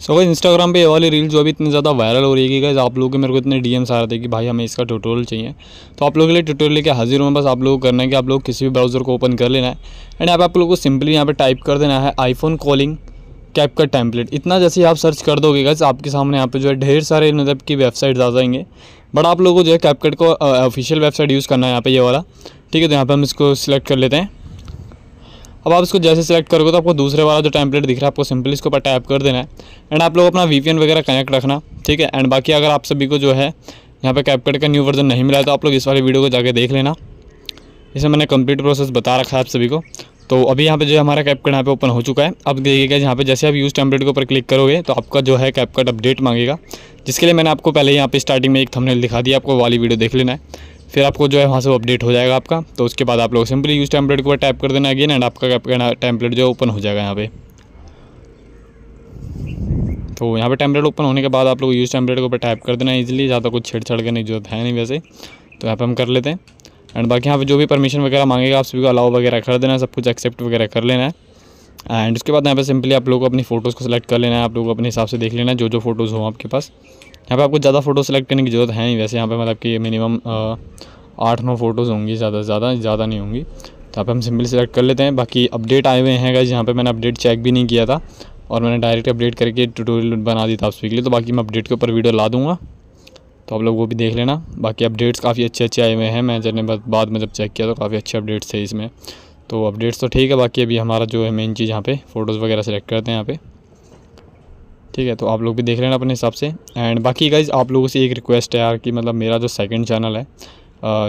तो so, Instagram पे ये वाली रील जो अभी इतनी ज़्यादा वायरल हो रही है कि आप लोगों के मेरे को इतने डीएम्स आ रहे थे कि भाई हमें इसका ट्यूटोरियल चाहिए तो आप लोगों के लिए ट्यूटोरियल लेके हाजिर हूँ बस आप लोगों को करना है कि आप लोग किसी भी ब्राउज़र को ओपन कर लेना है एंड आप, आप लोगों को सिंपली यहाँ पर टाइप कर देना है आईफोन कॉलिंग कैप का टैम्पलेट इतना जैसे आप सर्च कर दोगे गज आपके सामने यहाँ पे जो है ढेर सारे मतलब की वेबसाइट्स आ जाएंगे बट आप लोगों को जो है कैपकट को ऑफिशियल वेबसाइट यूज़ करना है यहाँ पर ये वाला ठीक है तो यहाँ पर हम इसको सिलेक्ट कर लेते हैं अब आप इसको जैसे सेलेक्ट करोगे तो आपको दूसरे वाला जो टैंपलेट दिख रहा है आपको सिंपली इसके ऊपर टैप कर देना है एंड आप लोग अपना वी वगैरह कनेक्ट रखना ठीक है एंड बाकी अगर आप सभी को जो है यहाँ पे कैपकट का न्यू वर्जन नहीं मिला है तो आप लोग इस वाले वीडियो को जाकर देख लेना इसमें मैंने कंप्लीट प्रोसेस बता रखा है आप सभी को तो अभी यहाँ पे जो है हमारा कैपकट यहाँ पे ओपन हो चुका है अब देखिएगा यहाँ पे जैसे आप यूज़ टेम्पलेट के ऊपर क्लिक करोगे तो आपका जो है कैपकट अपडेट मांगेगा जिसके लिए मैंने आपको पहले यहाँ पे स्टार्टिंग में एक थंबनेल दिखा दिया आपको वाली वीडियो देख लेना है फिर आपको जो है वहाँ से अपडेट हो जाएगा आपका तो उसके बाद आप लोग सिंपली यूज़ टैम्पलेट को टाइप कर देना अगेन एंड आपका टैम्पलेट जो है ओपन हो जाएगा यहाँ पर तो यहाँ पे टैम्पलेट ओपन होने के बाद आप लोग यूज़ टैम्पलेट के ऊपर टाइप कर देना इजीली ज़्यादा कुछ छेड़छाड़ करने की जरूरत है नहीं वैसे तो यहाँ पे हम कर लेते हैं एंड बाकी यहाँ पे जो भी परमिशन वगैरह मांगेगा आप सभी को अलाउ वगैरह कर देना सब कुछ एक्सेप्ट वगैरह कर लेना है एंड उसके बाद यहाँ पे सिंपली आप लोग अपनी फ़ोटोज़ को सिलेक्ट कर लेना है आप लोग अपने हिसाब से देख लेना है जो जो फोटोज़ हों आपके पास यहाँ पे आपको ज़्यादा फ़ोटो सेलेक्ट करने की ज़रूरत है नहीं वैसे यहाँ पे मतलब कि मिनिमम आठ नौ फ़ोटोज़ होंगी ज़्यादा से ज़्यादा ज़्यादा नहीं होंगी तो यहाँ पे हम सिंपली सेलेक्ट कर लेते हैं बाकी अपडेट आए हुए हैं गाइज यहाँ पे मैंने अपडेट चेक भी नहीं किया था और मैंने डायरेक्ट अपडेट करके ट्यूटोरियल बना दी था आप लिए तो बाकी मैं अपडेट के ऊपर वीडियो ला दूँगा तो आप लोग वो भी देख लेना बाकी अपडेट्स काफ़ी अच्छे अच्छे आए हुए हैं मैं जब बाद में जब चेक किया तो काफ़ी अच्छे अपडेट्स थे इसमें तो अपडेट्स तो ठीक है बाकी अभी हमारा जो है मेन चीज़ यहाँ पे फ़ोटोज़ वगैरह सेलेक्ट करते हैं यहाँ पे ठीक है तो आप लोग भी देख लेना अपने हिसाब से एंड बाकी गाइज आप लोगों से एक रिक्वेस्ट है यार कि मतलब मेरा जो सेकंड चैनल है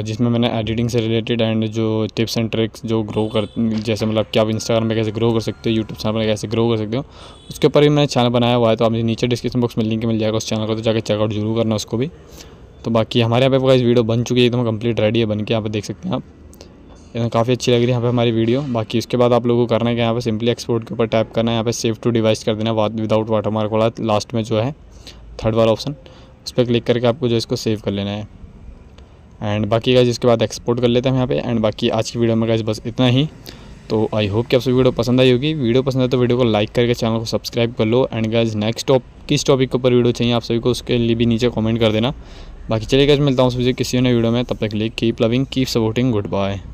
जिसमें मैंने एडिटिंग से रिलेटेड एंड जो टिप्स एंड ट्रिक्स जो ग्रो कर जैसे मतलब कि आप इंस्टाग्राम में कैसे ग्रो कर सकते हो यूट्यूब चैनल पर कैसे ग्रो कर सकते हो उसके ऊपर भी मैंने चैनल बनाया हुआ है तो आप नीचे डिस्क्रिप्शन बॉक्स में लिंक मिल जाएगा उस चैनल को तो जाकर चेकआउट जरूर करना उसको भी तो बाकी हमारे यहाँ पे गाइस वीडियो बन चुकी है एकदम कंप्लीट रेडी है बन के यहाँ पर देख सकते हैं आप काफ़ी अच्छी लग रही है यहाँ पे हमारी वीडियो बाकी उसके बाद आप लोगों को करना है कि यहाँ पे सिंपली एक्सपोर्ट के ऊपर टैप करना है यहाँ पे सेव टू डिवाइस कर देना विदाउट वाटर मार्क वाला लास्ट में जो है थर्ड वाला ऑप्शन उस पर क्लिक करके आपको जो इसको सेव कर लेना है एंड बाकी का इसके बाद एक्सपोर्ट कर लेते हैं यहाँ पे एंड बाकी आज की वीडियो में गाइज बस इतना ही तो आई होप कि आपसे वीडियो पसंद आई होगी वीडियो पसंद है तो वीडियो को लाइक करके चैनल को सब्सक्राइब कर लो एंड गाइज नेक्स्ट टॉप किस टॉपिक के ऊपर वीडियो चाहिए आप सभी को उसके लिए भी नीचे कमेंट कर देना बाकी चलिए गाइज मिलता हूँ उस किसी ने वीडियो में तब तक लिए keep loving keep supporting good bye